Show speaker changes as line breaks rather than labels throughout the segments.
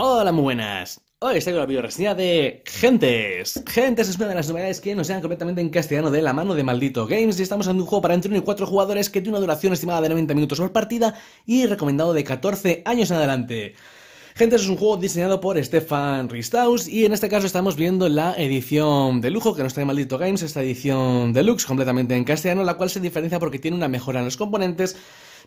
Hola, muy buenas. Hoy con la videoreseña de Gentes. Gentes es una de las novedades que nos llegan completamente en castellano de la mano de Maldito Games y estamos en un juego para entre 1 y 4 jugadores que tiene una duración estimada de 90 minutos por partida y recomendado de 14 años en adelante. Gentes es un juego diseñado por Stefan Ristaus y en este caso estamos viendo la edición de lujo que nos trae Maldito Games, esta edición deluxe completamente en castellano, la cual se diferencia porque tiene una mejora en los componentes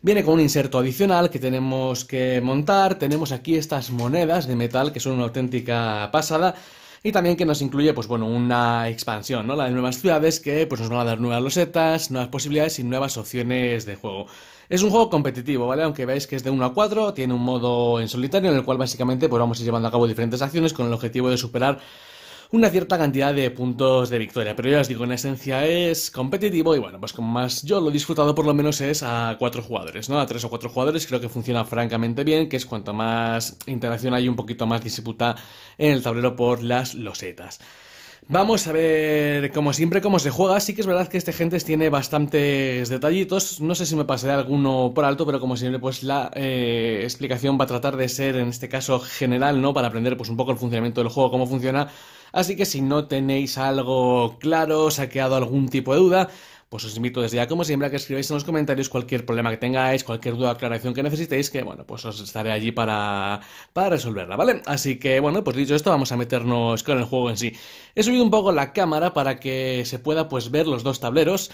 Viene con un inserto adicional que tenemos que montar, tenemos aquí estas monedas de metal que son una auténtica pasada y también que nos incluye pues bueno una expansión no la de nuevas ciudades que pues nos van a dar nuevas losetas nuevas posibilidades y nuevas opciones de juego es un juego competitivo vale aunque veáis que es de 1 a 4 tiene un modo en solitario en el cual básicamente pues vamos a ir llevando a cabo diferentes acciones con el objetivo de superar una cierta cantidad de puntos de victoria. Pero ya os digo, en esencia es competitivo y bueno, pues como más yo lo he disfrutado por lo menos es a cuatro jugadores, ¿no? A tres o cuatro jugadores creo que funciona francamente bien, que es cuanto más interacción hay, un poquito más disputa en el tablero por las losetas. Vamos a ver, como siempre, cómo se juega. Sí que es verdad que este Gentes tiene bastantes detallitos. No sé si me pasaré alguno por alto, pero como siempre, pues la eh, explicación va a tratar de ser, en este caso, general, ¿no? Para aprender pues un poco el funcionamiento del juego, cómo funciona Así que si no tenéis algo claro, os ha quedado algún tipo de duda, pues os invito desde ya, como siempre, a que escribáis en los comentarios cualquier problema que tengáis, cualquier duda o aclaración que necesitéis, que bueno, pues os estaré allí para, para resolverla, ¿vale? Así que bueno, pues dicho esto, vamos a meternos con el juego en sí. He subido un poco la cámara para que se pueda pues ver los dos tableros.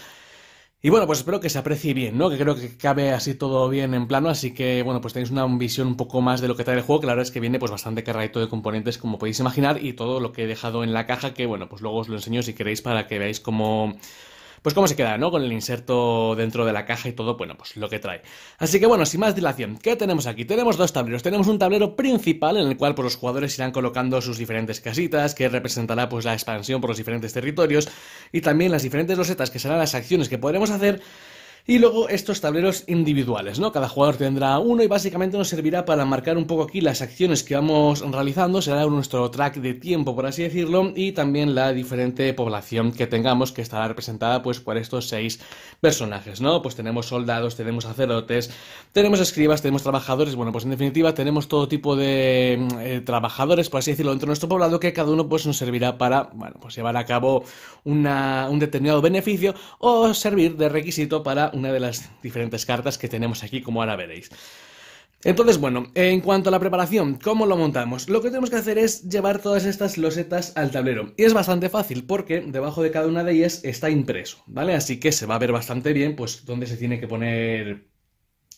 Y bueno, pues espero que se aprecie bien, ¿no? Que creo que cabe así todo bien en plano, así que bueno, pues tenéis una visión un poco más de lo que trae el juego, que la verdad es que viene pues bastante cargadito de componentes, como podéis imaginar, y todo lo que he dejado en la caja, que bueno, pues luego os lo enseño si queréis para que veáis cómo, pues cómo se queda, ¿no? Con el inserto dentro de la caja y todo, bueno, pues lo que trae. Así que bueno, sin más dilación, ¿qué tenemos aquí? Tenemos dos tableros. Tenemos un tablero principal en el cual pues, los jugadores irán colocando sus diferentes casitas, que representará pues la expansión por los diferentes territorios y también las diferentes losetas que serán las acciones que podremos hacer y luego estos tableros individuales, ¿no? Cada jugador tendrá uno y básicamente nos servirá para marcar un poco aquí las acciones que vamos realizando, será nuestro track de tiempo, por así decirlo, y también la diferente población que tengamos que estará representada pues por estos seis personajes, ¿no? Pues tenemos soldados, tenemos sacerdotes, tenemos escribas, tenemos trabajadores, bueno, pues en definitiva tenemos todo tipo de eh, trabajadores, por así decirlo, dentro de nuestro poblado que cada uno pues nos servirá para, bueno, pues llevar a cabo una, un determinado beneficio o servir de requisito para una de las diferentes cartas que tenemos aquí, como ahora veréis. Entonces, bueno, en cuanto a la preparación, ¿cómo lo montamos? Lo que tenemos que hacer es llevar todas estas losetas al tablero. Y es bastante fácil porque debajo de cada una de ellas está impreso, ¿vale? Así que se va a ver bastante bien, pues, dónde se tiene que poner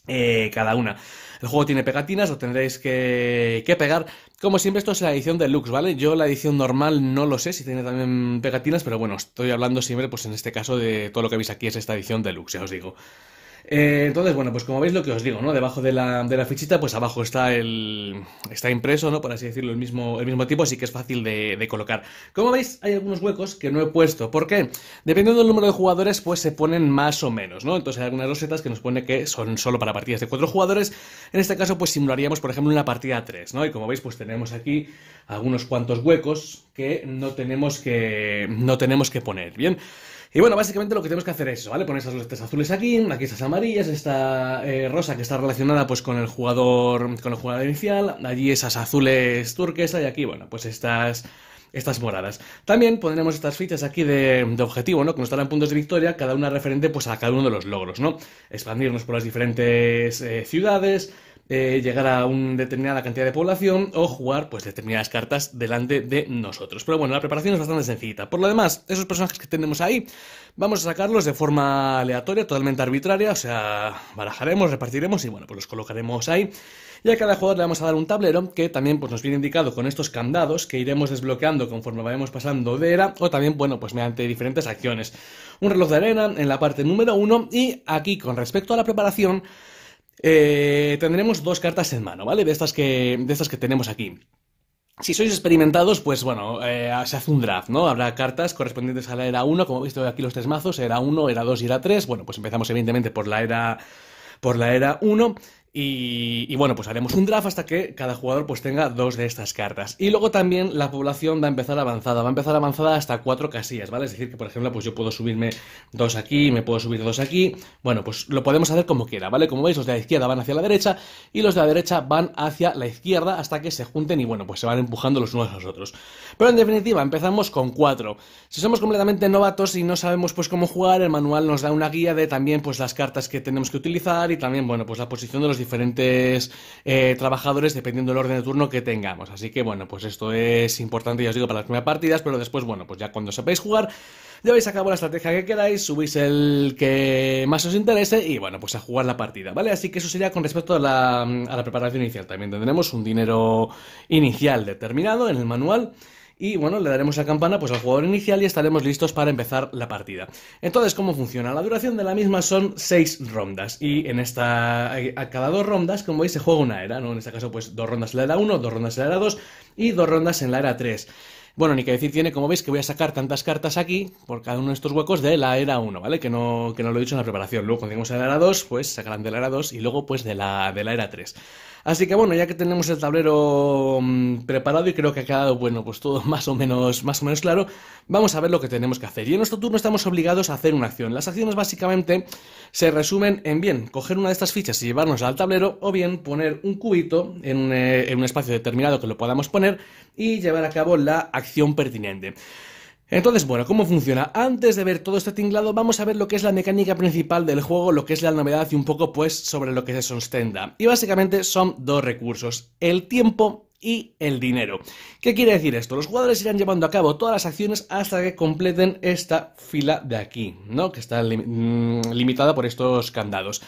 eh, cada una. El juego tiene pegatinas, lo tendréis que, pegar. Como siempre, esto es la edición deluxe, ¿vale? Yo la edición normal no lo sé si tiene también pegatinas, pero bueno, estoy hablando siempre, pues en este caso, de todo lo que veis aquí es esta edición deluxe, ya os digo. Eh, entonces, bueno, pues como veis lo que os digo, ¿no? Debajo de la, fichita, pues abajo está el. está impreso, ¿no? Por así decirlo, el mismo, tipo, así que es fácil de, colocar. Como veis, hay algunos huecos que no he puesto. ¿Por qué? Dependiendo del número de jugadores, pues se ponen más o menos, ¿no? Entonces hay algunas rosetas que nos pone que son solo para partidas de cuatro jugadores. En este caso, pues simularíamos, por ejemplo, una partida 3, ¿no? Y como veis, pues tenemos aquí algunos cuantos huecos que no tenemos que. no tenemos que poner. Bien. Y bueno, básicamente lo que tenemos que hacer es eso, ¿vale? Poner esas letras azules aquí, aquí esas amarillas, esta eh, rosa que está relacionada pues con el jugador, con el jugador inicial, allí esas azules turquesa y aquí, bueno, pues estas estas moradas. También pondremos estas fichas aquí de, de, objetivo, ¿no? Que nos darán puntos de victoria, cada una referente pues a cada uno de los logros, ¿no? Expandirnos por las diferentes eh, ciudades, eh, llegar a una determinada cantidad de población o jugar pues determinadas cartas delante de nosotros. Pero bueno, la preparación es bastante sencillita. Por lo demás, esos personajes que tenemos ahí, vamos a sacarlos de forma aleatoria, totalmente arbitraria, o sea, barajaremos, repartiremos y bueno, pues los colocaremos ahí. Y a cada jugador le vamos a dar un tablero que también pues, nos viene indicado con estos candados que iremos desbloqueando conforme vayamos pasando de era o también, bueno, pues mediante diferentes acciones. Un reloj de arena en la parte número 1 y aquí con respecto a la preparación eh, tendremos dos cartas en mano, ¿vale? De estas que, de estas que tenemos aquí. Si sois experimentados, pues bueno, eh, se hace un draft, ¿no? Habrá cartas correspondientes a la era 1, como visto visto aquí los tres mazos, era 1, era 2 y era 3. Bueno, pues empezamos evidentemente por la era por la era 1 y, bueno, pues haremos un draft hasta que cada jugador pues tenga dos de estas cartas. Y luego también la población va a empezar avanzada, va a empezar avanzada hasta cuatro casillas, ¿vale? Es decir, que por ejemplo, pues yo puedo subirme dos aquí, me puedo subir dos aquí. Bueno, pues lo podemos hacer como quiera, ¿vale? Como veis, los de la izquierda van hacia la derecha y los de la derecha van hacia la izquierda hasta que se junten y bueno, pues se van empujando los unos a los otros. Pero en definitiva, empezamos con 4. Si somos completamente novatos y no sabemos pues cómo jugar, el manual nos da una guía de también pues las cartas que tenemos que utilizar y también, bueno, pues la posición de los diferentes eh, trabajadores dependiendo del orden de turno que tengamos. Así que, bueno, pues esto es importante, ya os digo, para las primeras partidas, pero después, bueno, pues ya cuando sepáis jugar, lleváis a cabo la estrategia que queráis, subís el que más os interese y, bueno, pues a jugar la partida, ¿vale? Así que eso sería con respecto a la, a la preparación inicial. También tendremos un dinero inicial determinado en el manual y bueno, le daremos la campana pues, al jugador inicial y estaremos listos para empezar la partida. Entonces, ¿cómo funciona? La duración de la misma son 6 rondas y en esta a cada dos rondas, como veis, se juega una era, En este caso pues dos rondas en la era 1, 2 rondas en la era 2 y dos rondas en la era 3. Bueno, ni que decir tiene, como veis, que voy a sacar tantas cartas aquí, por cada uno de estos huecos, de la era 1, ¿vale? Que no, no lo he dicho en la preparación. Luego, cuando lleguemos a la era 2, pues sacarán de la era 2 y luego, pues, de la, de la era 3. Así que bueno, ya que tenemos el tablero mm, preparado y creo que ha quedado, bueno, pues todo más o menos, más o menos claro, vamos a ver lo que tenemos que hacer. Y en nuestro turno estamos obligados a hacer una acción. Las acciones básicamente se resumen en bien, coger una de estas fichas y llevarnos al tablero, o bien poner un cubito en un, eh, en un espacio determinado que lo podamos poner y llevar a cabo la acción pertinente. Entonces, bueno, ¿cómo funciona? Antes de ver todo este tinglado, vamos a ver lo que es la mecánica principal del juego, lo que es la novedad y un poco, pues, sobre lo que se sostenga. Y básicamente son dos recursos, el tiempo y el dinero. ¿Qué quiere decir esto? Los jugadores irán llevando a cabo todas las acciones hasta que completen esta fila de aquí, ¿no? Que está mm, limitada por estos candados.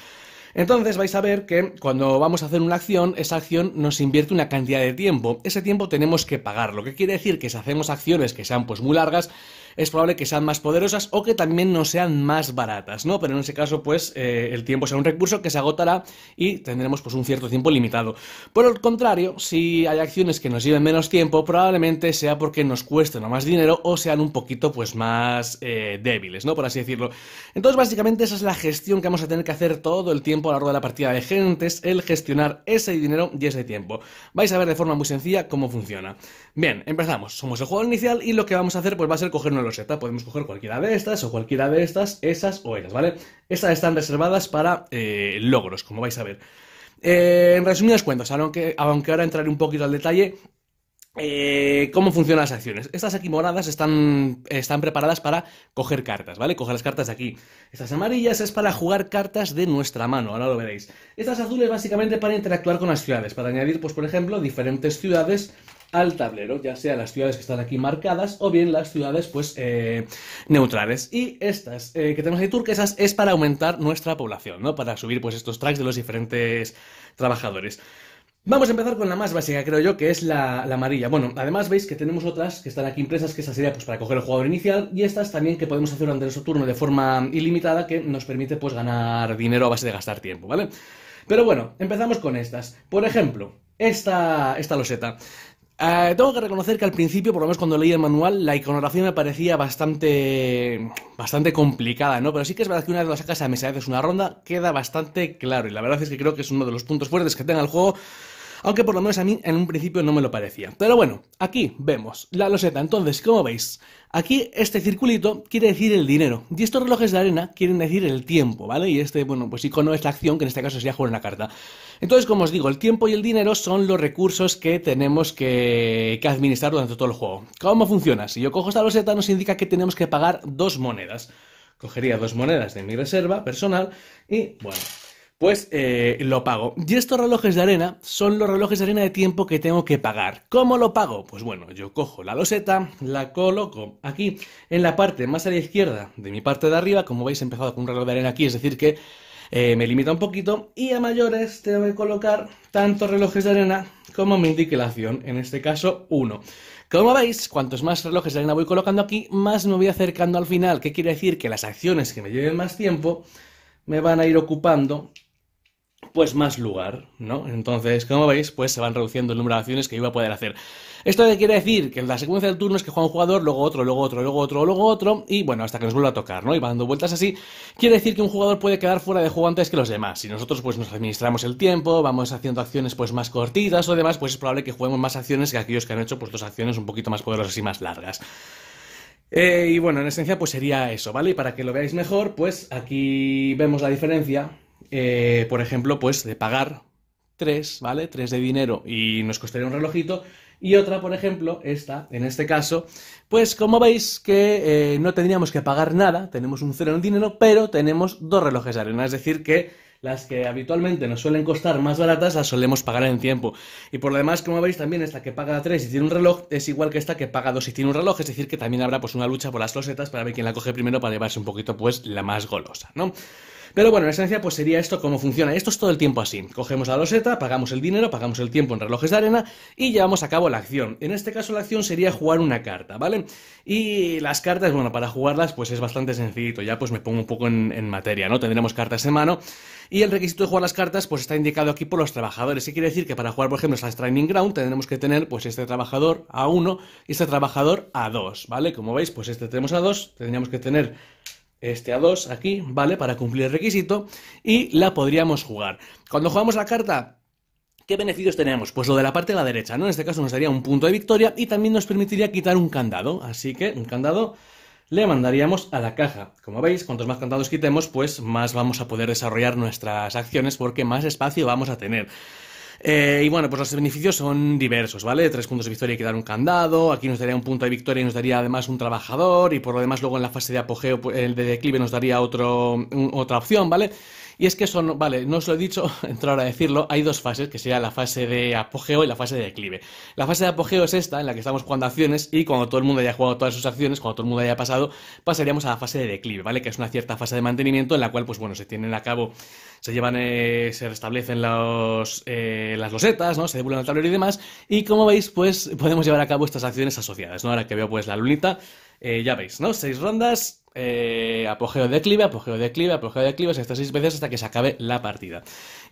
Entonces vais a ver que cuando vamos a hacer una acción, esa acción nos invierte una cantidad de tiempo. Ese tiempo tenemos que pagar, lo que quiere decir que si hacemos acciones que sean pues muy largas, es probable que sean más poderosas o que también no sean más baratas, ¿no? Pero en ese caso, pues eh, el tiempo será un recurso que se agotará y tendremos pues un cierto tiempo limitado. Por el contrario, si hay acciones que nos lleven menos tiempo, probablemente sea porque nos cuesten más dinero o sean un poquito pues más eh, débiles, ¿no? Por así decirlo. Entonces, básicamente esa es la gestión que vamos a tener que hacer todo el tiempo a lo largo de la partida de gentes, el gestionar ese dinero y ese tiempo. Vais a ver de forma muy sencilla cómo funciona. Bien, empezamos. Somos el juego inicial y lo que vamos a hacer pues va a ser coger lo Podemos coger cualquiera de estas o cualquiera de estas, esas o ellas, ¿vale? Estas están reservadas para eh, logros, como vais a ver. Eh, en resumidas cuentas, aunque, aunque ahora entraré un poquito al detalle, eh, ¿Cómo funcionan las acciones? Estas aquí moradas están, están preparadas para coger cartas, ¿vale? Coger las cartas de aquí. Estas amarillas es para jugar cartas de nuestra mano, ahora lo veréis. Estas azules básicamente para interactuar con las ciudades, para añadir, pues por ejemplo, diferentes ciudades al tablero, ya sea las ciudades que están aquí marcadas o bien las ciudades pues eh, neutrales. Y estas eh, que tenemos ahí turquesas es para aumentar nuestra población, ¿no? Para subir pues estos tracks de los diferentes trabajadores. Vamos a empezar con la más básica, creo yo, que es la, amarilla. Bueno, además veis que tenemos otras que están aquí impresas, que esas sería pues, para coger el jugador inicial, y estas también que podemos hacer durante nuestro turno de forma ilimitada, que nos permite pues ganar dinero a base de gastar tiempo, ¿vale? Pero bueno, empezamos con estas. Por ejemplo, esta, esta loseta. Eh, tengo que reconocer que al principio, por lo menos cuando leí el manual, la iconografía me parecía bastante, bastante complicada, ¿no? Pero sí que es verdad que una de las sacas a mesa y es una ronda, queda bastante claro. Y la verdad es que creo que es uno de los puntos fuertes que tenga el juego aunque por lo menos a mí en un principio no me lo parecía. Pero bueno, aquí vemos la loseta. Entonces, como veis, aquí este circulito quiere decir el dinero y estos relojes de arena quieren decir el tiempo, ¿vale? Y este, bueno, pues icono es la acción, que en este caso sería jugar una carta. Entonces, como os digo, el tiempo y el dinero son los recursos que tenemos que, administrar durante todo el juego. ¿Cómo funciona? Si yo cojo esta loseta, nos indica que tenemos que pagar dos monedas. Cogería dos monedas de mi reserva personal y, bueno, pues eh, lo pago. Y estos relojes de arena son los relojes de arena de tiempo que tengo que pagar. ¿Cómo lo pago? Pues bueno, yo cojo la loseta, la coloco aquí en la parte más a la izquierda de mi parte de arriba. Como veis, he empezado con un reloj de arena aquí, es decir que eh, me limita un poquito y a mayores tengo que colocar tanto relojes de arena como la acción, en este caso uno. Como veis, cuantos más relojes de arena voy colocando aquí, más me voy acercando al final, que quiere decir que las acciones que me lleven más tiempo me van a ir ocupando pues más lugar, ¿no? Entonces, como veis, pues se van reduciendo el número de acciones que iba a poder hacer. Esto quiere decir que la secuencia del turno es que juega un jugador, luego otro, luego otro, luego otro, luego otro, y bueno, hasta que nos vuelva a tocar, ¿no? Y va dando vueltas así. Quiere decir que un jugador puede quedar fuera de juego antes que los demás. Si nosotros pues nos administramos el tiempo, vamos haciendo acciones pues más cortitas o demás, pues es probable que juguemos más acciones que aquellos que han hecho pues dos acciones un poquito más poderosas y más largas. Eh, y bueno, en esencia pues sería eso, ¿vale? Y para que lo veáis mejor, pues aquí vemos la diferencia, eh, por ejemplo, pues de pagar tres, ¿vale? Tres de dinero y nos costaría un relojito y otra, por ejemplo, esta, en este caso, pues como veis que eh, no tendríamos que pagar nada, tenemos un cero en dinero, pero tenemos dos relojes de arena, es decir que las que habitualmente nos suelen costar más baratas las solemos pagar en tiempo. Y por lo demás, como veis, también esta que paga tres y tiene un reloj es igual que esta que paga 2 y tiene un reloj, es decir, que también habrá pues una lucha por las losetas para ver quién la coge primero para llevarse un poquito pues la más golosa, ¿no? Pero bueno, en esencia pues sería esto cómo funciona. Esto es todo el tiempo así. Cogemos la loseta, pagamos el dinero, pagamos el tiempo en relojes de arena y llevamos a cabo la acción. En este caso la acción sería jugar una carta, ¿vale? Y las cartas, bueno, para jugarlas pues es bastante sencillito. Ya pues me pongo un poco en, materia, ¿no? Tendremos cartas en mano y el requisito de jugar las cartas pues está indicado aquí por los trabajadores. Y quiere decir que para jugar, por ejemplo, las Training Ground tendremos que tener pues este trabajador a 1 y este trabajador a 2, ¿vale? Como veis, pues este tenemos a 2, tendríamos que tener este A2 aquí, ¿vale? Para cumplir el requisito y la podríamos jugar. Cuando jugamos la carta, ¿qué beneficios tenemos? Pues lo de la parte de la derecha, ¿no? En este caso nos daría un punto de victoria y también nos permitiría quitar un candado, así que un candado le mandaríamos a la caja. Como veis, cuantos más candados quitemos, pues más vamos a poder desarrollar nuestras acciones porque más espacio vamos a tener. Eh, y bueno, pues los beneficios son diversos, ¿vale? Tres puntos de victoria y quedar un candado, aquí nos daría un punto de victoria y nos daría además un trabajador, y por lo demás luego en la fase de apogeo, pues, el de declive nos daría otro, otra opción, ¿vale? Y es que son, vale, no os lo he dicho, entro ahora a decirlo, hay dos fases, que sería la fase de apogeo y la fase de declive. La fase de apogeo es esta, en la que estamos jugando acciones y cuando todo el mundo haya jugado todas sus acciones, cuando todo el mundo haya pasado, pasaríamos a la fase de declive, ¿vale? Que es una cierta fase de mantenimiento en la cual, pues bueno, se tienen a cabo, se llevan, eh, se restablecen los, eh, las losetas, ¿no? Se devuelven al tablero y demás. Y como veis, pues podemos llevar a cabo estas acciones asociadas, ¿no? Ahora que veo pues la lunita, eh, ya veis, ¿no? Seis rondas, eh, apogeo declive, apogeo de declive, apogeo declive, estas seis veces hasta que se acabe la partida.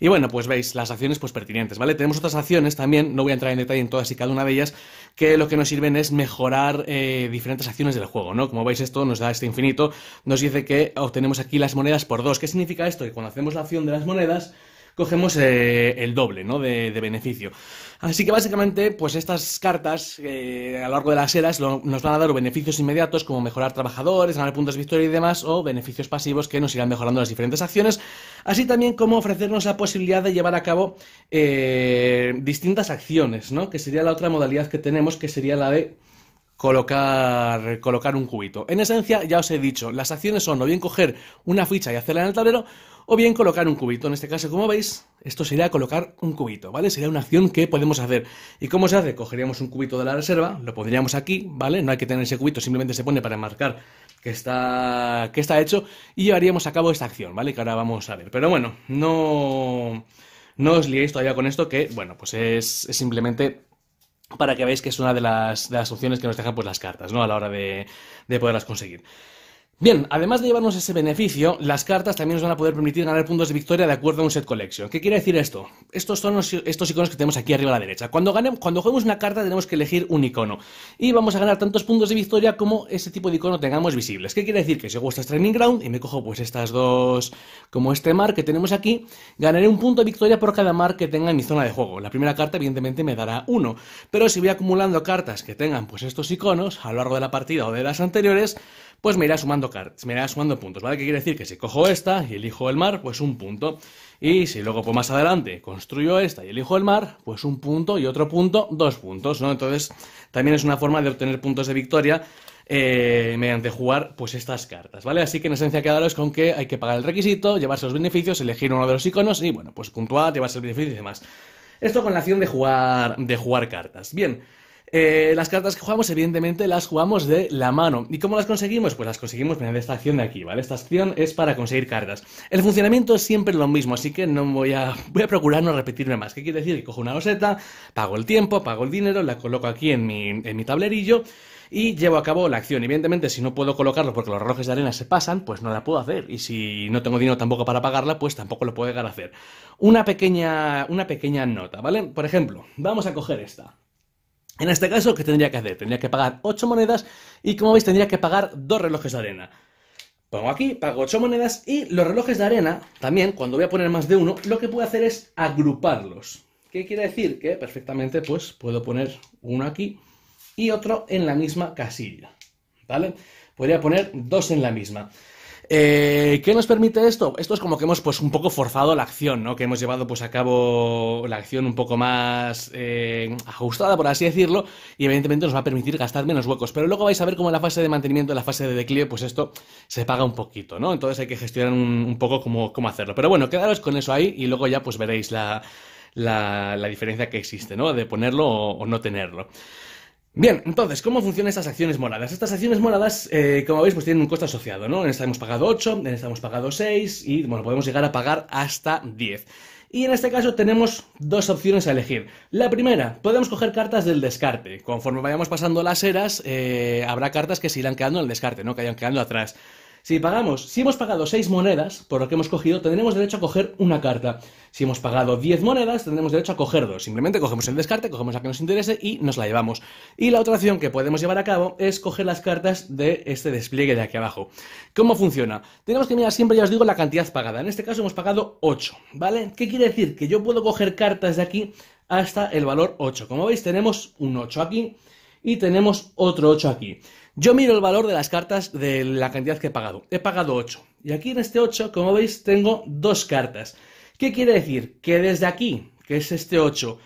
Y bueno, pues veis las acciones pues pertinentes, ¿vale? Tenemos otras acciones también, no voy a entrar en detalle en todas y cada una de ellas, que lo que nos sirven es mejorar eh, diferentes acciones del juego, ¿no? Como veis esto nos da este infinito, nos dice que obtenemos aquí las monedas por dos. ¿Qué significa esto? Que cuando hacemos la acción de las monedas, cogemos eh, el doble, ¿no? de beneficio. Así que básicamente, pues estas cartas eh, a lo largo de las eras nos van a dar beneficios inmediatos como mejorar trabajadores, ganar puntos de victoria y demás, o beneficios pasivos que nos irán mejorando las diferentes acciones, así también como ofrecernos la posibilidad de llevar a cabo eh, distintas acciones, ¿no? Que sería la otra modalidad que tenemos, que sería la de colocar, colocar un cubito. En esencia, ya os he dicho, las acciones son o bien coger una ficha y hacerla en el tablero, o bien colocar un cubito. En este caso, como veis, esto sería colocar un cubito, ¿vale? Sería una acción que podemos hacer. ¿Y cómo se hace? Cogeríamos un cubito de la reserva, lo pondríamos aquí, ¿vale? No hay que tener ese cubito, simplemente se pone para marcar que está, que está hecho y llevaríamos a cabo esta acción, ¿vale? Que ahora vamos a ver. Pero bueno, no, no os liéis todavía con esto, que, bueno, pues es, simplemente para que veáis que es una de las, opciones que nos dejan pues las cartas, ¿no? A la hora de, de poderlas conseguir. Bien, además de llevarnos ese beneficio, las cartas también nos van a poder permitir ganar puntos de victoria de acuerdo a un set collection. ¿Qué quiere decir esto? Estos son estos iconos que tenemos aquí arriba a la derecha. Cuando, ganemos, cuando juguemos una carta tenemos que elegir un icono y vamos a ganar tantos puntos de victoria como ese tipo de icono tengamos visibles. ¿Qué quiere decir? Que si yo este Training Ground y me cojo pues estas dos, como este mar que tenemos aquí, ganaré un punto de victoria por cada mar que tenga en mi zona de juego. La primera carta evidentemente me dará uno, pero si voy acumulando cartas que tengan pues estos iconos a lo largo de la partida o de las anteriores, pues me irá sumando, me irá sumando puntos, ¿vale? ¿Qué quiere decir? Que si cojo esta y elijo el mar, pues un punto. Y si luego pues más adelante construyo esta y elijo el mar, pues un punto y otro punto, dos puntos, ¿no? Entonces también es una forma de obtener puntos de victoria eh, mediante jugar pues estas cartas, ¿vale? Así que en esencia quedaros con que hay que pagar el requisito, llevarse los beneficios, elegir uno de los iconos y bueno, pues puntuar, llevarse el beneficio y demás. Esto con la acción de jugar, de jugar cartas. Bien, eh, las cartas que jugamos, evidentemente, las jugamos de la mano. ¿Y cómo las conseguimos? Pues las conseguimos mediante esta acción de aquí, ¿vale? Esta acción es para conseguir cartas. El funcionamiento es siempre lo mismo, así que no voy a, voy a procurar no repetirme más. ¿Qué quiere decir? Que cojo una roseta, pago el tiempo, pago el dinero, la coloco aquí en mi, tablerillo y llevo a cabo la acción. Evidentemente, si no puedo colocarlo porque los relojes de arena se pasan, pues no la puedo hacer. Y si no tengo dinero tampoco para pagarla, pues tampoco lo puedo llegar a hacer. Una pequeña, una pequeña nota, ¿vale? Por ejemplo, vamos a coger esta. En este caso, ¿qué tendría que hacer? Tendría que pagar 8 monedas y como veis tendría que pagar dos relojes de arena. Pongo aquí, pago 8 monedas y los relojes de arena, también cuando voy a poner más de uno, lo que puedo hacer es agruparlos. ¿Qué quiere decir? Que perfectamente pues puedo poner uno aquí y otro en la misma casilla. ¿Vale? Podría poner dos en la misma. Eh, ¿Qué nos permite esto? Esto es como que hemos pues un poco forzado la acción, ¿no? Que hemos llevado pues a cabo la acción un poco más eh, ajustada, por así decirlo, y evidentemente nos va a permitir gastar menos huecos. Pero luego vais a ver cómo en la fase de mantenimiento, en la fase de declive, pues esto se paga un poquito, ¿no? Entonces hay que gestionar un, poco cómo, hacerlo. Pero bueno, quedaros con eso ahí y luego ya pues veréis la, la, diferencia que existe, ¿no? De ponerlo o no tenerlo. Bien, entonces, ¿cómo funcionan estas acciones moradas? Estas acciones moradas, eh, como veis, pues tienen un coste asociado, ¿no? En esta hemos pagado 8, en esta hemos pagado 6 y, bueno, podemos llegar a pagar hasta 10. Y en este caso tenemos dos opciones a elegir. La primera, podemos coger cartas del descarte. Conforme vayamos pasando las eras, eh, habrá cartas que se irán quedando en el descarte, ¿no? Que vayan quedando atrás. Si pagamos, si hemos pagado 6 monedas por lo que hemos cogido, tendremos derecho a coger una carta. Si hemos pagado 10 monedas, tendremos derecho a coger dos. Simplemente cogemos el descarte, cogemos la que nos interese y nos la llevamos. Y la otra opción que podemos llevar a cabo es coger las cartas de este despliegue de aquí abajo. ¿Cómo funciona? Tenemos que mirar siempre, ya os digo, la cantidad pagada. En este caso hemos pagado 8, ¿vale? ¿Qué quiere decir? Que yo puedo coger cartas de aquí hasta el valor 8. Como veis, tenemos un 8 aquí y tenemos otro 8 aquí. Yo miro el valor de las cartas de la cantidad que he pagado. He pagado 8. Y aquí en este 8, como veis, tengo dos cartas. ¿Qué quiere decir? Que desde aquí, que es este 8,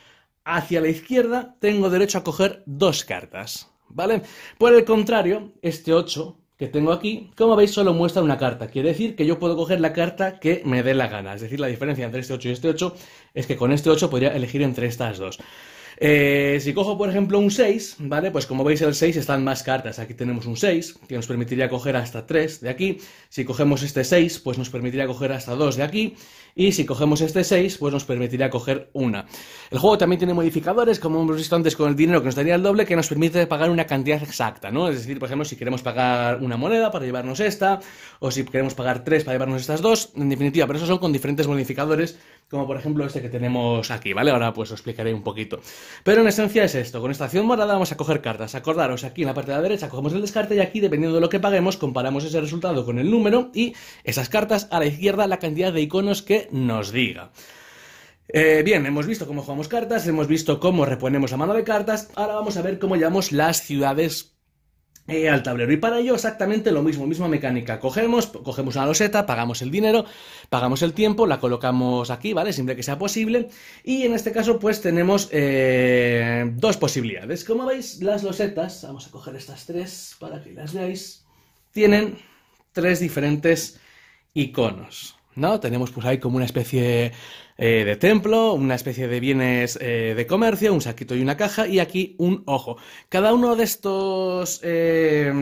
hacia la izquierda, tengo derecho a coger dos cartas. ¿Vale? Por el contrario, este 8 que tengo aquí, como veis, solo muestra una carta. Quiere decir que yo puedo coger la carta que me dé la gana. Es decir, la diferencia entre este 8 y este 8 es que con este 8 podría elegir entre estas dos. Eh, si cojo, por ejemplo, un 6, ¿vale? Pues como veis, el 6 están más cartas. Aquí tenemos un 6, que nos permitiría coger hasta 3 de aquí. Si cogemos este 6, pues nos permitiría coger hasta 2 de aquí y si cogemos este 6, pues nos permitirá coger una. El juego también tiene modificadores, como hemos visto antes con el dinero que nos daría el doble, que nos permite pagar una cantidad exacta, ¿no? Es decir, por ejemplo, si queremos pagar una moneda para llevarnos esta, o si queremos pagar tres para llevarnos estas dos, en definitiva, pero eso son con diferentes modificadores, como por ejemplo este que tenemos aquí, ¿vale? Ahora pues os explicaré un poquito. Pero en esencia es esto, con esta acción morada vamos a coger cartas, acordaros, aquí en la parte de la derecha cogemos el descarte y aquí, dependiendo de lo que paguemos, comparamos ese resultado con el número y esas cartas a la izquierda la cantidad de iconos que nos diga. Eh, bien, hemos visto cómo jugamos cartas, hemos visto cómo reponemos la mano de cartas, ahora vamos a ver cómo llevamos las ciudades eh, al tablero. Y para ello exactamente lo mismo, misma mecánica. Cogemos, cogemos una loseta, pagamos el dinero, pagamos el tiempo, la colocamos aquí, ¿vale? Siempre que sea posible. Y en este caso pues tenemos eh, dos posibilidades. Como veis, las losetas, vamos a coger estas tres para que las veáis, tienen tres diferentes iconos. Tenemos pues ahí como una especie eh, de templo, una especie de bienes eh, de comercio, un saquito y una caja y aquí un ojo. Cada uno de estos, eh,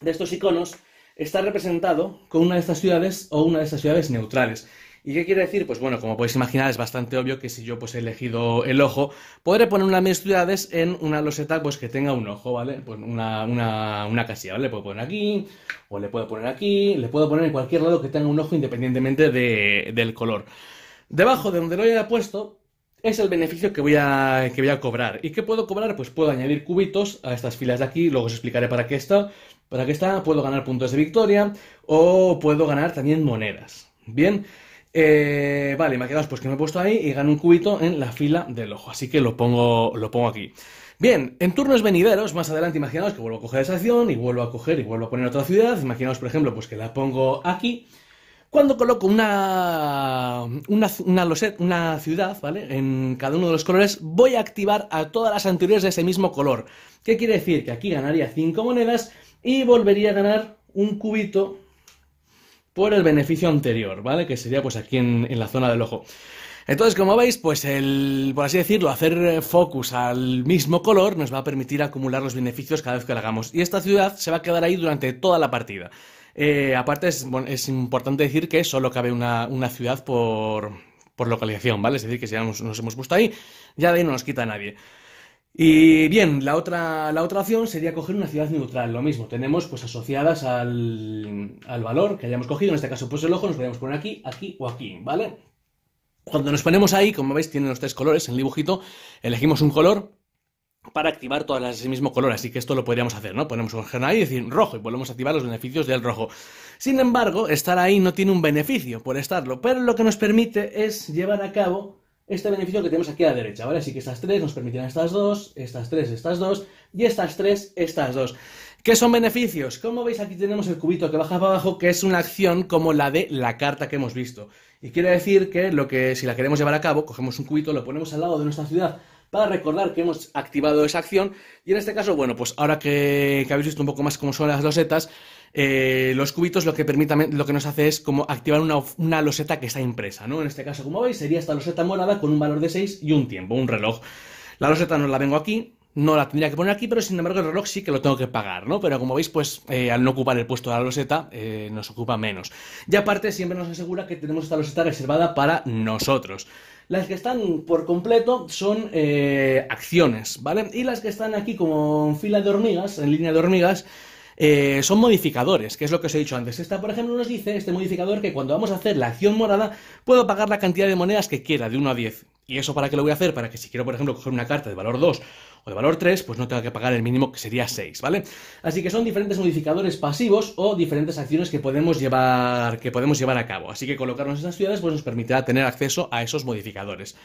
de estos iconos está representado con una de estas ciudades o una de estas ciudades neutrales. ¿Y qué quiere decir? Pues bueno, como podéis imaginar, es bastante obvio que si yo pues he elegido el ojo, podré poner una de mis ciudades en una loseta pues que tenga un ojo, ¿vale? Pues una, una, una casilla, ¿vale? Le puedo poner aquí, o le puedo poner aquí, le puedo poner en cualquier lado que tenga un ojo independientemente del color. Debajo de donde lo haya puesto, es el beneficio que voy, a, que voy a cobrar. ¿Y qué puedo cobrar? Pues puedo añadir cubitos a estas filas de aquí, luego os explicaré para qué está. Para qué está, puedo ganar puntos de victoria o puedo ganar también monedas. Bien, eh, vale, imaginaos pues que me he puesto ahí y gano un cubito en la fila del ojo, así que lo pongo, lo pongo aquí. Bien, en turnos venideros, más adelante imaginaos que vuelvo a coger esa acción y vuelvo a coger y vuelvo a poner otra ciudad, imaginaos por ejemplo pues que la pongo aquí. Cuando coloco una, una, una, una ciudad, ¿vale? En cada uno de los colores, voy a activar a todas las anteriores de ese mismo color. ¿Qué quiere decir? Que aquí ganaría 5 monedas y volvería a ganar un cubito por el beneficio anterior, ¿vale? Que sería pues aquí en, la zona del ojo. Entonces, como veis, pues el, por así decirlo, hacer focus al mismo color nos va a permitir acumular los beneficios cada vez que lo hagamos. Y esta ciudad se va a quedar ahí durante toda la partida. Eh, aparte, es, importante decir que solo cabe una, ciudad por, por, localización, ¿vale? Es decir, que si nos, nos hemos puesto ahí, ya de ahí no nos quita nadie. Y bien, la otra, la otra opción sería coger una ciudad neutral, lo mismo, tenemos pues asociadas al, al valor que hayamos cogido, en este caso pues el ojo, nos podemos poner aquí, aquí o aquí, ¿vale? Cuando nos ponemos ahí, como veis, tienen los tres colores en el dibujito, elegimos un color para activar todas las ese mismo color, así que esto lo podríamos hacer, ¿no? Ponemos un ahí y decir rojo y volvemos a activar los beneficios del rojo. Sin embargo, estar ahí no tiene un beneficio por estarlo, pero lo que nos permite es llevar a cabo este beneficio que tenemos aquí a la derecha, ¿vale? Así que estas tres nos permitirán estas dos, estas tres, estas dos, y estas tres, estas dos. ¿Qué son beneficios? Como veis aquí tenemos el cubito que baja para abajo, que es una acción como la de la carta que hemos visto. Y quiere decir que lo que si la queremos llevar a cabo, cogemos un cubito, lo ponemos al lado de nuestra ciudad para recordar que hemos activado esa acción. Y en este caso, bueno, pues ahora que, habéis visto un poco más cómo son las setas. Eh, los cubitos lo que, permitan, lo que nos hace es como activar una, loseta que está impresa, ¿no? En este caso, como veis, sería esta loseta morada con un valor de 6 y un tiempo, un reloj. La loseta no la vengo aquí, no la tendría que poner aquí, pero sin embargo el reloj sí que lo tengo que pagar, ¿no? Pero como veis, pues eh, al no ocupar el puesto de la loseta, eh, nos ocupa menos. Y aparte, siempre nos asegura que tenemos esta loseta reservada para nosotros. Las que están por completo son acciones, ¿vale? Y las que están aquí como en fila de hormigas, en línea de hormigas, eh, son modificadores, que es lo que os he dicho antes. Esta, por ejemplo, nos dice, este modificador, que cuando vamos a hacer la acción morada, puedo pagar la cantidad de monedas que quiera, de 1 a 10. ¿Y eso para qué lo voy a hacer? Para que si quiero, por ejemplo, coger una carta de valor 2 o de valor 3, pues no tenga que pagar el mínimo que sería 6, ¿vale? Así que son diferentes modificadores pasivos o diferentes acciones que podemos llevar, que podemos llevar a cabo. Así que colocarnos en esas ciudades pues, nos permitirá tener acceso a esos modificadores.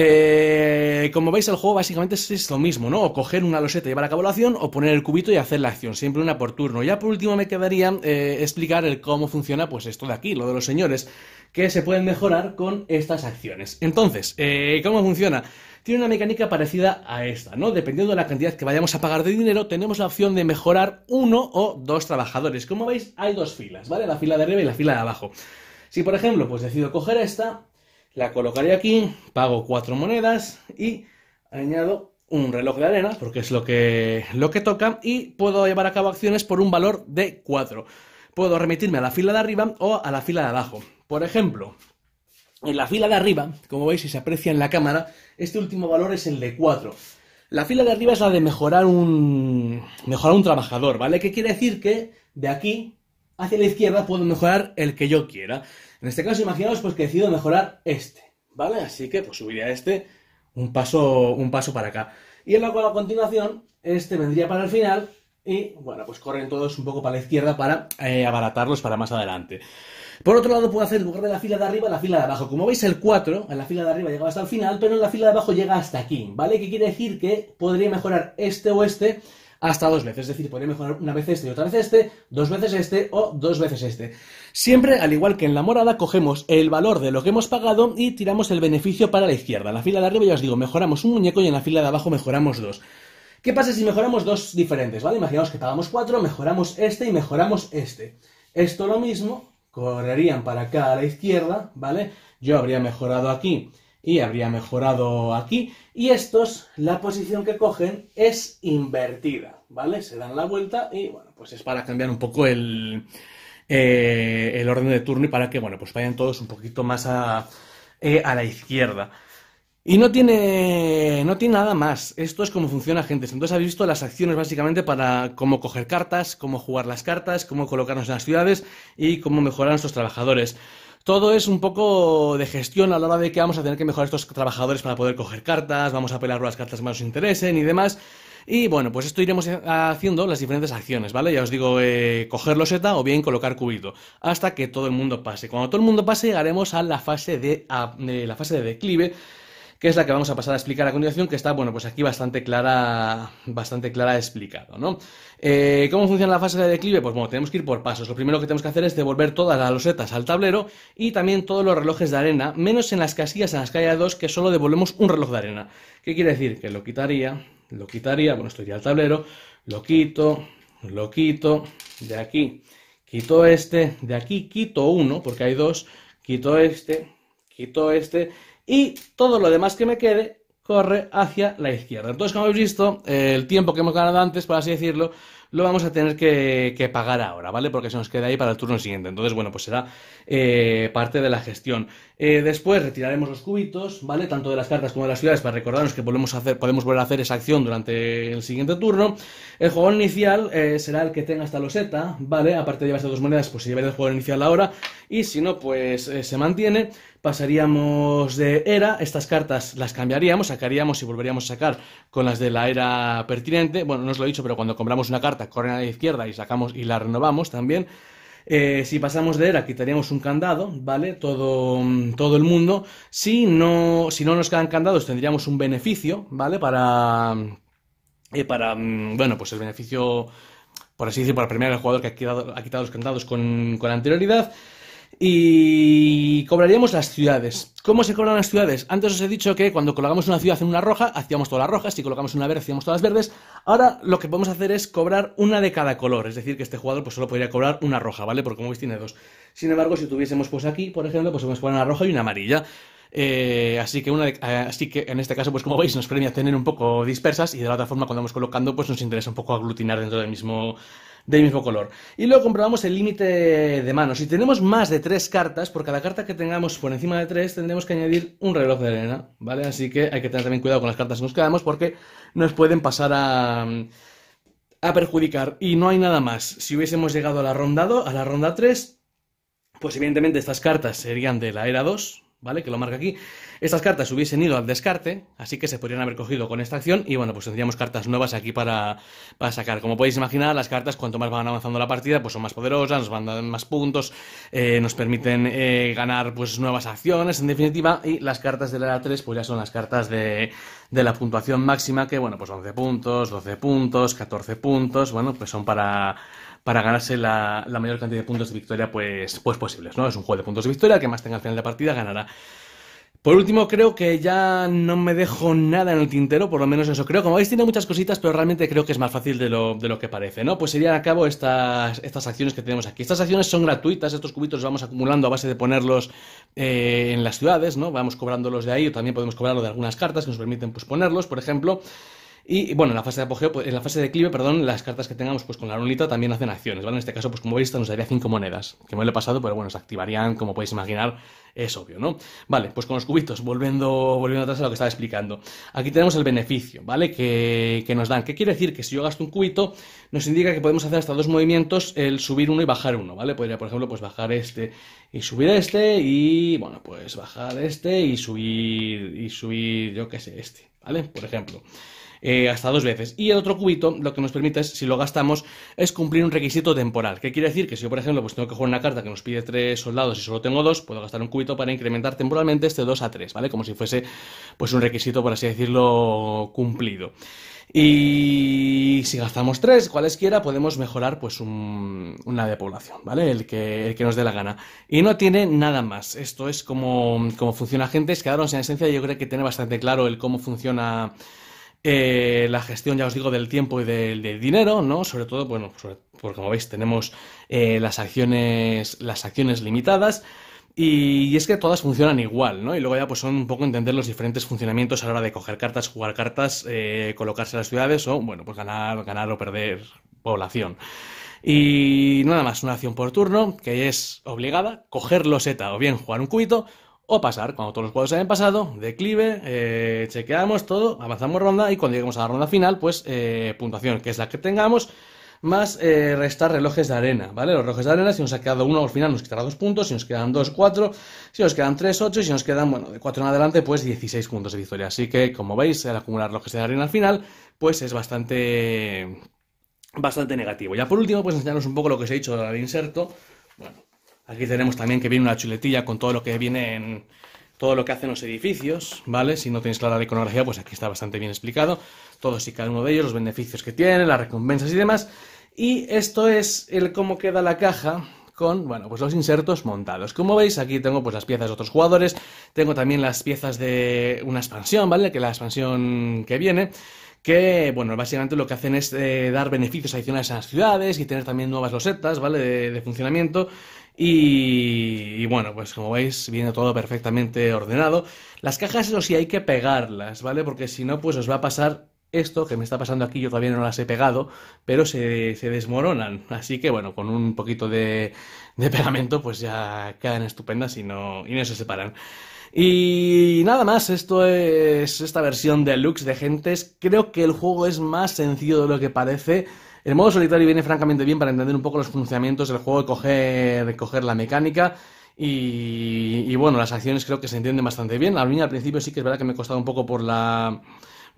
Eh, como veis, el juego básicamente es lo mismo, ¿no? O coger una loseta y llevar a cabo la acción, o poner el cubito y hacer la acción, siempre una por turno. Ya por último me quedaría eh, explicar el cómo funciona pues esto de aquí, lo de los señores, que se pueden mejorar con estas acciones. Entonces, eh, ¿cómo funciona? Tiene una mecánica parecida a esta, ¿no? Dependiendo de la cantidad que vayamos a pagar de dinero, tenemos la opción de mejorar uno o dos trabajadores. Como veis, hay dos filas, ¿vale? La fila de arriba y la fila de abajo. Si, por ejemplo, pues decido coger esta, la colocaré aquí, pago cuatro monedas y añado un reloj de arena, porque es lo que, lo que toca, y puedo llevar a cabo acciones por un valor de 4. Puedo remitirme a la fila de arriba o a la fila de abajo. Por ejemplo, en la fila de arriba, como veis si se aprecia en la cámara, este último valor es el de 4. La fila de arriba es la de mejorar un, mejorar un trabajador, ¿vale? Que quiere decir que de aquí hacia la izquierda puedo mejorar el que yo quiera. En este caso, imaginaos pues, que decido mejorar este, ¿vale? Así que pues subiría este un paso, un paso para acá. Y en lo cual a continuación, este vendría para el final y, bueno, pues corren todos un poco para la izquierda para eh, abaratarlos para más adelante. Por otro lado, puedo hacer en de la fila de arriba, la fila de abajo. Como veis, el 4 en la fila de arriba llegaba hasta el final, pero en la fila de abajo llega hasta aquí, ¿vale? Que quiere decir que podría mejorar este o este hasta dos veces. Es decir, podría mejorar una vez este y otra vez este, dos veces este o dos veces este. Siempre, al igual que en la morada, cogemos el valor de lo que hemos pagado y tiramos el beneficio para la izquierda. En la fila de arriba, ya os digo, mejoramos un muñeco y en la fila de abajo mejoramos dos. ¿Qué pasa si mejoramos dos diferentes? ¿Vale? Imaginaos que pagamos cuatro, mejoramos este y mejoramos este. Esto lo mismo, correrían para acá a la izquierda, ¿vale? Yo habría mejorado aquí y habría mejorado aquí. Y estos, la posición que cogen es invertida, ¿vale? Se dan la vuelta y, bueno, pues es para cambiar un poco el eh, el orden de turno y para que, bueno, pues vayan todos un poquito más a, eh, a la izquierda. Y no tiene, no tiene nada más. Esto es como funciona gente Entonces habéis visto las acciones básicamente para cómo coger cartas, cómo jugar las cartas, cómo colocarnos en las ciudades y cómo mejorar a nuestros trabajadores. Todo es un poco de gestión a la hora de que vamos a tener que mejorar a estos trabajadores para poder coger cartas, vamos a pelar las cartas que más nos interesen y demás. Y bueno, pues esto iremos eh, haciendo las diferentes acciones, ¿vale? Ya os digo, eh, coger loseta o bien colocar cubito, hasta que todo el mundo pase. Cuando todo el mundo pase, llegaremos a la fase de, la fase de declive que es la que vamos a pasar a explicar a continuación, que está, bueno, pues aquí bastante clara, bastante clara explicado, ¿no? Eh, ¿Cómo funciona la fase de declive? Pues bueno, tenemos que ir por pasos. Lo primero que tenemos que hacer es devolver todas las losetas al tablero y también todos los relojes de arena, menos en las casillas en las que haya dos, que solo devolvemos un reloj de arena. ¿Qué quiere decir? Que lo quitaría, lo quitaría, bueno, esto iría al tablero, lo quito, lo quito, de aquí quito este, de aquí quito uno, porque hay dos, quito este, quito este, y todo lo demás que me quede corre hacia la izquierda. Entonces, como habéis visto, el tiempo que hemos ganado antes, por así decirlo, lo vamos a tener que, pagar ahora, ¿vale? Porque se nos queda ahí para el turno siguiente. Entonces, bueno, pues será eh, parte de la gestión. Eh, después retiraremos los cubitos, ¿vale? Tanto de las cartas como de las ciudades para recordarnos que podemos, hacer, podemos volver a hacer esa acción durante el siguiente turno. El jugador inicial eh, será el que tenga hasta esta loseta, ¿vale? Aparte de llevarse dos monedas, pues se lleve el jugador inicial ahora. Y si no, pues se mantiene. Pasaríamos de era, estas cartas las cambiaríamos, sacaríamos y volveríamos a sacar con las de la era pertinente. Bueno, no os lo he dicho, pero cuando compramos una carta, correa a la izquierda y sacamos y la renovamos también. Eh, si pasamos de era, quitaríamos un candado, ¿vale? Todo, mm, todo el mundo. Si no, si no nos quedan candados, tendríamos un beneficio, ¿vale? Para, eh, para mm, bueno, pues el beneficio, por así decir, para premiar al jugador que ha quitado, ha quitado los candados con, con anterioridad. Y cobraríamos las ciudades. ¿Cómo se cobran las ciudades? Antes os he dicho que cuando colocamos una ciudad en una roja, hacíamos todas las rojas, si colocamos una verde, hacíamos todas las verdes. Ahora lo que podemos hacer es cobrar una de cada color, es decir, que este jugador pues, solo podría cobrar una roja, ¿vale? Porque como veis tiene dos. Sin embargo, si tuviésemos pues aquí, por ejemplo, pues podemos cobrar una roja y una amarilla. Eh, así, que una eh, así que en este caso, pues como veis, nos premia tener un poco dispersas y de la otra forma, cuando vamos colocando, pues nos interesa un poco aglutinar dentro del mismo del mismo color. Y luego comprobamos el límite de mano. Si tenemos más de tres cartas, por cada carta que tengamos por encima de tres, tendremos que añadir un reloj de arena, ¿vale? Así que hay que tener también cuidado con las cartas que nos quedamos porque nos pueden pasar a perjudicar y no hay nada más. Si hubiésemos llegado a la ronda a la ronda 3, pues evidentemente estas cartas serían de la era 2, ¿vale? Que lo marca aquí. Estas cartas hubiesen ido al descarte, así que se podrían haber cogido con esta acción y bueno, pues tendríamos cartas nuevas aquí para, para sacar. Como podéis imaginar, las cartas cuanto más van avanzando la partida, pues son más poderosas, nos van dando más puntos, eh, nos permiten eh, ganar pues nuevas acciones, en definitiva, y las cartas de la e A3 pues ya son las cartas de, de la puntuación máxima, que bueno, pues 11 puntos, 12 puntos, 14 puntos, bueno, pues son para para ganarse la, mayor cantidad de puntos de victoria pues, pues posibles. ¿no? Es un juego de puntos de victoria, el que más tenga al final de la partida ganará. Por último, creo que ya no me dejo nada en el tintero, por lo menos eso creo. Como veis, tiene muchas cositas, pero realmente creo que es más fácil de lo, que parece, ¿no? Pues serían a cabo estas, acciones que tenemos aquí. Estas acciones son gratuitas, estos cubitos los vamos acumulando a base de ponerlos eh, en las ciudades, ¿no? Vamos cobrándolos de ahí, o también podemos cobrarlo de algunas cartas que nos permiten pues, ponerlos, por ejemplo. Y bueno, en la fase de apogeo, pues, en la fase de declive, perdón, las cartas que tengamos pues con la lunita también hacen acciones, ¿vale? En este caso, pues como veis, nos daría 5 monedas, que me lo he pasado, pero bueno, se activarían, como podéis imaginar, es obvio, ¿no? Vale, pues con los cubitos, volviendo, volviendo atrás a lo que estaba explicando. Aquí tenemos el beneficio, ¿vale? Que, que nos dan. ¿Qué quiere decir? Que si yo gasto un cubito, nos indica que podemos hacer hasta dos movimientos, el subir uno y bajar uno, ¿vale? Podría, por ejemplo, pues bajar este y subir este y, bueno, pues bajar este y subir, y subir, yo qué sé, este, ¿vale? Por ejemplo. Eh, hasta dos veces. Y el otro cubito lo que nos permite es, si lo gastamos, es cumplir un requisito temporal. ¿Qué quiere decir? Que si yo, por ejemplo, pues tengo que jugar una carta que nos pide tres soldados y solo tengo dos, puedo gastar un cubito para incrementar temporalmente este dos a tres, ¿vale? Como si fuese pues un requisito, por así decirlo, cumplido. Y si gastamos tres, cualesquiera, podemos mejorar pues un, una de población, ¿vale? El que, nos dé la gana. Y no tiene nada más. Esto es como, funciona gente. Es que en esencia yo creo que tiene bastante claro el cómo funciona eh, la gestión, ya os digo, del tiempo y del, dinero, ¿no? Sobre todo, bueno, pues, porque como veis tenemos eh, las, acciones, las acciones limitadas. Y, es que todas funcionan igual, ¿no? Y luego ya pues son un poco entender los diferentes funcionamientos a la hora de coger cartas, jugar cartas, eh, colocarse en las ciudades o, bueno, pues ganar, ganar o perder población. Y nada más, una acción por turno que es obligada, coger loseta o bien jugar un cubito o pasar, cuando todos los cuadros hayan pasado, declive, eh, chequeamos todo, avanzamos ronda y cuando lleguemos a la ronda final, pues eh, puntuación, que es la que tengamos, más eh, restar relojes de arena, ¿vale? Los relojes de arena, si nos ha quedado uno al final nos quitará dos puntos, si nos quedan dos, cuatro, si nos quedan tres, ocho, y si nos quedan, bueno, de cuatro en adelante, pues 16 puntos de victoria. Así que, como veis, el acumular relojes de arena al final, pues es bastante, bastante negativo. Ya por último, pues enseñaros un poco lo que os he dicho al inserto, bueno, Aquí tenemos también que viene una chuletilla con todo lo que viene en todo lo que hacen los edificios, ¿vale? Si no tenéis clara la iconografía, pues aquí está bastante bien explicado. Todos y cada uno de ellos, los beneficios que tiene, las recompensas y demás. Y esto es el cómo queda la caja con, bueno, pues los insertos montados. Como veis, aquí tengo pues las piezas de otros jugadores, tengo también las piezas de una expansión, ¿vale? Que la expansión que viene que, bueno, básicamente lo que hacen es eh, dar beneficios adicionales a las ciudades y tener también nuevas losetas, ¿vale? de funcionamiento y, bueno, pues como veis, viene todo perfectamente ordenado. Las cajas, eso sí, hay que pegarlas, ¿vale? Porque si no, pues os va a pasar esto que me está pasando aquí. Yo todavía no las he pegado, pero se, se desmoronan. Así que bueno, con un poquito de, pegamento, pues ya quedan estupendas y no, y no se separan. Y nada más, esto es esta versión deluxe de Gentes. Creo que el juego es más sencillo de lo que parece. El modo solitario viene francamente bien para entender un poco los funcionamientos del juego, coger, coger la mecánica. Y, bueno, las acciones creo que se entienden bastante bien. La mí al principio sí que es verdad que me costado un poco por la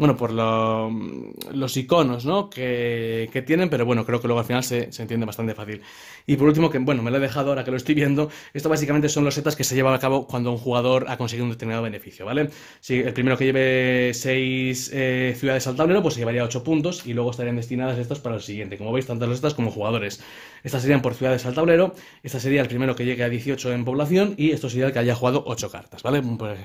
bueno, por los iconos ¿no? que, que, tienen, pero bueno, creo que luego al final se, entiende bastante fácil. Y por último, que bueno, me lo he dejado ahora que lo estoy viendo, esto básicamente son los setas que se llevan a cabo cuando un jugador ha conseguido un determinado beneficio, ¿vale? Si el primero que lleve seis eh, ciudades al tablero, pues se llevaría ocho puntos y luego estarían destinadas estas para el siguiente, como veis, tanto los setas como jugadores. Estas serían por ciudades al tablero. Este sería el primero que llegue a 18 en población y esto sería el que haya jugado 8 cartas, ¿vale? Mm, pues,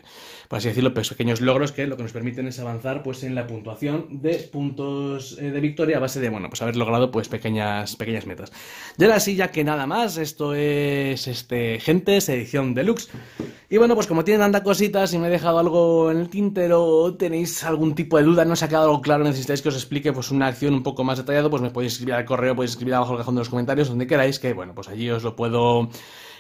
por, así decirlo, pues, pequeños logros que lo que nos permiten es avanzar pues en la puntuación de puntos eh, de victoria a base de, bueno, pues haber logrado pues pequeñas, pequeñas metas. Y ahora sí, ya que nada más, esto es este Gentes, edición deluxe. Y bueno, pues como tienen tanta cositas si y me he dejado algo en el tintero, tenéis algún tipo de duda, no os ha quedado algo claro, necesitáis que os explique pues una acción un poco más detallada, pues me podéis escribir al correo, podéis escribir abajo en cajón de los comentarios donde queráis, que bueno, pues allí os lo puedo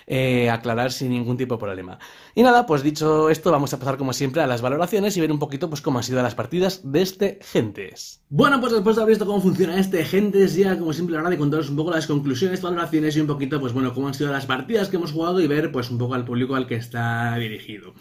eh, aclarar sin ningún tipo de problema. Y nada, pues dicho esto, vamos a pasar como siempre a las valoraciones y ver un poquito pues cómo han sido las partidas de este Gentes. Bueno, pues después de haber visto cómo funciona este Gentes, ya como siempre la hora de contaros un poco las conclusiones, valoraciones y un poquito pues bueno, cómo han sido las partidas que hemos jugado y ver pues un poco al público al que está dirigido.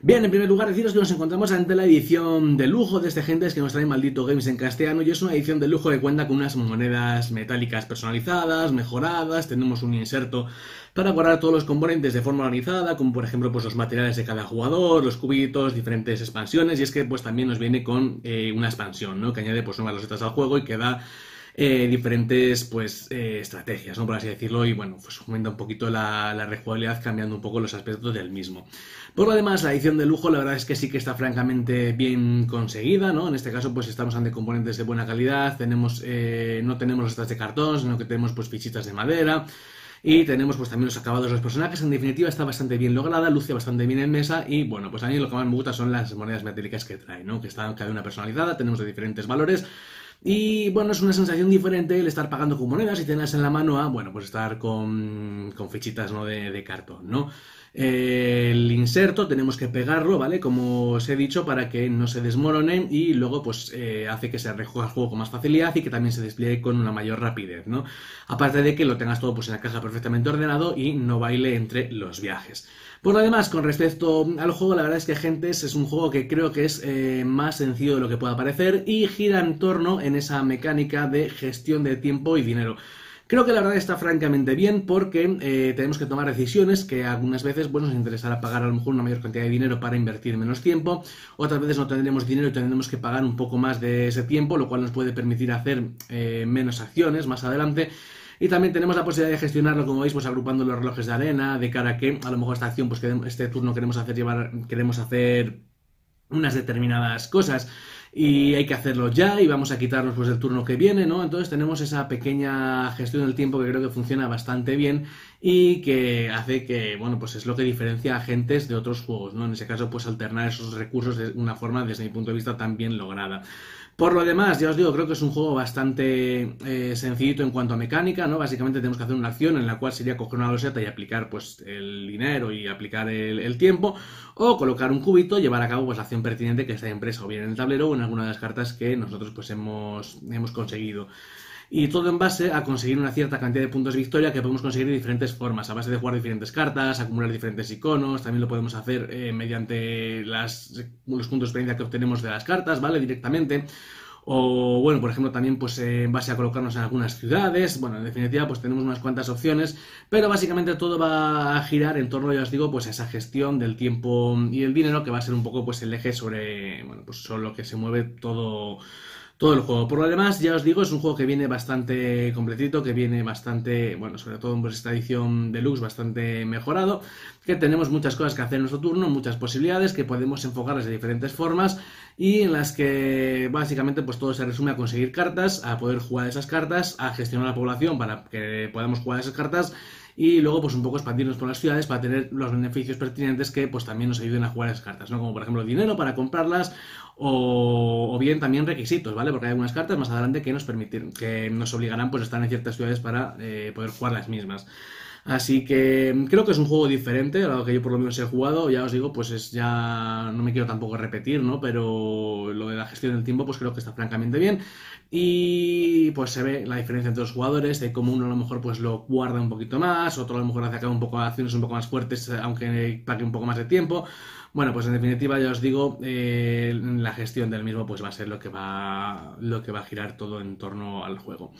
Bien, en primer lugar deciros que nos encontramos ante la edición de lujo de este gente que nos trae Maldito Games en castellano y es una edición de lujo que cuenta con unas monedas metálicas personalizadas, mejoradas, tenemos un inserto para guardar todos los componentes de forma organizada, como por ejemplo pues, los materiales de cada jugador, los cubitos, diferentes expansiones y es que pues también nos viene con eh, una expansión, ¿no? Que añade pues nuevas losetas al juego y que da eh, diferentes pues eh, estrategias, ¿no? por así decirlo, y bueno, pues aumenta un poquito la, la, rejugabilidad cambiando un poco los aspectos del mismo. Por lo demás, la edición de lujo, la verdad es que sí que está francamente bien conseguida, ¿no? En este caso, pues estamos ante componentes de buena calidad, tenemos, eh, no tenemos estas de cartón, sino que tenemos pues fichitas de madera. Y tenemos pues también los acabados de los personajes, en definitiva está bastante bien lograda, luce bastante bien en mesa y bueno, pues a mí lo que más me gusta son las monedas metálicas que trae, ¿no? Que están cada una personalizada, tenemos de diferentes valores y bueno, es una sensación diferente el estar pagando con monedas y tenerlas en la mano a, bueno, pues estar con, fichitas ¿no? de cartón, ¿no? el inserto tenemos que pegarlo, ¿vale? Como os he dicho, para que no se desmoronen y luego pues eh, hace que se rejuegue el juego con más facilidad y que también se despliegue con una mayor rapidez, ¿no? Aparte de que lo tengas todo pues en la caja perfectamente ordenado y no baile entre los viajes. Por lo demás, con respecto al juego, la verdad es que Gentes es un juego que creo que es eh, más sencillo de lo que pueda parecer y gira en torno en esa mecánica de gestión de tiempo y dinero. Creo que la verdad está francamente bien porque eh, tenemos que tomar decisiones que algunas veces bueno, nos interesará pagar a lo mejor una mayor cantidad de dinero para invertir menos tiempo, otras veces no tendremos dinero y tendremos que pagar un poco más de ese tiempo, lo cual nos puede permitir hacer eh, menos acciones más adelante. Y también tenemos la posibilidad de gestionarlo, como veis, pues agrupando los relojes de arena, de cara a que a lo mejor esta acción, pues este turno queremos hacer llevar, queremos hacer unas determinadas cosas y hay que hacerlo ya y vamos a quitarnos pues el turno que viene, ¿no? Entonces tenemos esa pequeña gestión del tiempo que creo que funciona bastante bien y que hace que, bueno, pues es lo que diferencia a agentes de otros juegos, ¿no? En ese caso, pues alternar esos recursos de una forma, desde mi punto de vista, también lograda. Por lo demás, ya os digo, creo que es un juego bastante eh, sencillito en cuanto a mecánica, ¿no? Básicamente tenemos que hacer una acción en la cual sería coger una loseta y aplicar pues el dinero y aplicar el, tiempo, o colocar un cubito, llevar a cabo pues la acción pertinente que está impresa o bien en el tablero o en alguna de las cartas que nosotros pues hemos, hemos conseguido y todo en base a conseguir una cierta cantidad de puntos de victoria que podemos conseguir de diferentes formas, a base de jugar diferentes cartas, acumular diferentes iconos, también lo podemos hacer eh, mediante los puntos de experiencia que obtenemos de las cartas, ¿vale? Directamente. O bueno, por ejemplo, también pues eh, en base a colocarnos en algunas ciudades. Bueno, en definitiva, pues tenemos unas cuantas opciones, pero básicamente todo va a girar en torno, ya os digo, pues a esa gestión del tiempo y el dinero, que va a ser un poco pues el eje sobre, bueno, pues sobre lo que se mueve todo todo el juego. Por lo demás, ya os digo, es un juego que viene bastante completito, que viene bastante, bueno, sobre todo en esta edición deluxe, bastante mejorado, que tenemos muchas cosas que hacer en nuestro turno, muchas posibilidades, que podemos enfocarlas de diferentes formas y en las que básicamente pues todo se resume a conseguir cartas, a poder jugar esas cartas, a gestionar la población para que podamos jugar esas cartas y luego pues un poco expandirnos por las ciudades para tener los beneficios pertinentes que pues también nos ayuden a jugar las cartas, ¿no? Como por ejemplo dinero para comprarlas o, bien también requisitos, ¿vale? Porque hay algunas cartas más adelante que nos permitir, que nos obligarán pues a estar en ciertas ciudades para eh, poder jugar las mismas. Así que mm, creo que es un juego diferente a lo que yo por lo menos he jugado. Ya os digo, pues es ya no me quiero tampoco repetir, ¿no? Pero lo de la gestión del tiempo, pues creo que está francamente bien. Y pues se ve la diferencia entre los jugadores, de cómo uno a lo mejor pues lo guarda un poquito más, otro a lo mejor hace acá un poco acciones un poco más fuertes, eh, aunque pague un poco más de tiempo. Bueno, pues en definitiva ya os digo, eh, la gestión del mismo pues va a ser lo que va, lo que va a girar todo en torno al juego.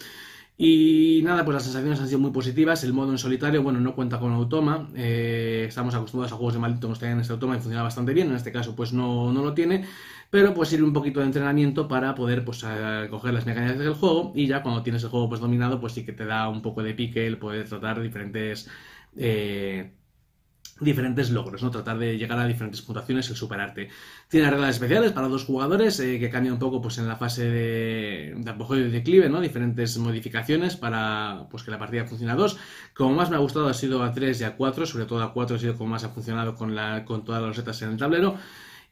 Y nada, pues las sensaciones han sido muy positivas. El modo en solitario, bueno, no cuenta con automa. Eh, estamos acostumbrados a juegos de maldito que nos en este automa y funciona bastante bien. En este caso, pues no, lo tiene. Pero pues sirve un poquito de entrenamiento para poder pues eh, coger las mecánicas del juego. Y ya cuando tienes el juego pues dominado, pues sí que te da un poco de pique el poder tratar diferentes. Eh, diferentes logros, ¿no? Tratar de llegar a diferentes puntuaciones, y superarte. Tiene reglas especiales para dos jugadores eh, que cambian un poco pues, en la fase de, de apogeo y declive, ¿no? Diferentes modificaciones para pues, que la partida funcione a dos. Como más me ha gustado ha sido a tres y a cuatro sobre todo a cuatro ha sido como más ha funcionado con, la, con todas las rosetas en el tablero.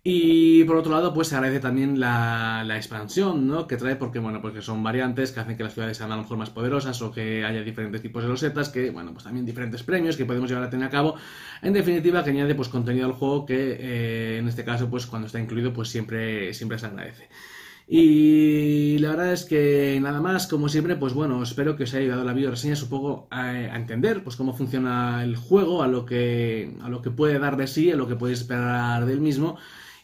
Y por otro lado, pues se agradece también la, expansión, Que trae porque, bueno, pues son variantes que hacen que las ciudades sean a lo mejor más poderosas o que haya diferentes tipos de losetas, que, bueno, pues también diferentes premios que podemos llevar a tener a cabo. En definitiva, que añade, pues, contenido al juego que, eh, en este caso, pues, cuando está incluido, pues siempre, siempre se agradece. Y la verdad es que nada más, como siempre, pues bueno, espero que os haya ayudado la reseña, supongo a, entender pues cómo funciona el juego, a lo que a lo que puede dar de sí, a lo que podéis esperar del mismo.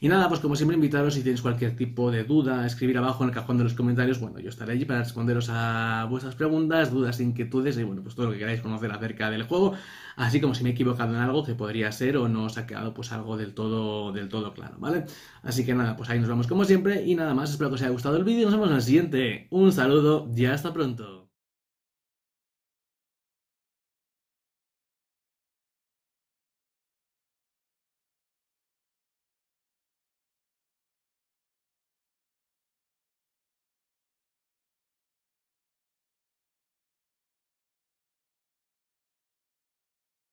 Y nada, pues como siempre invitaros si tenéis cualquier tipo de duda, escribir abajo en el cajón de los comentarios, bueno, yo estaré allí para responderos a vuestras preguntas, dudas, inquietudes y bueno, pues todo lo que queráis conocer acerca del juego, así como si me he equivocado en algo que podría ser o no os ha quedado pues algo del todo, del todo claro, ¿vale? Así que nada, pues ahí nos vamos como siempre y nada más, espero que os haya gustado el vídeo, nos vemos en el siguiente, un saludo y hasta pronto.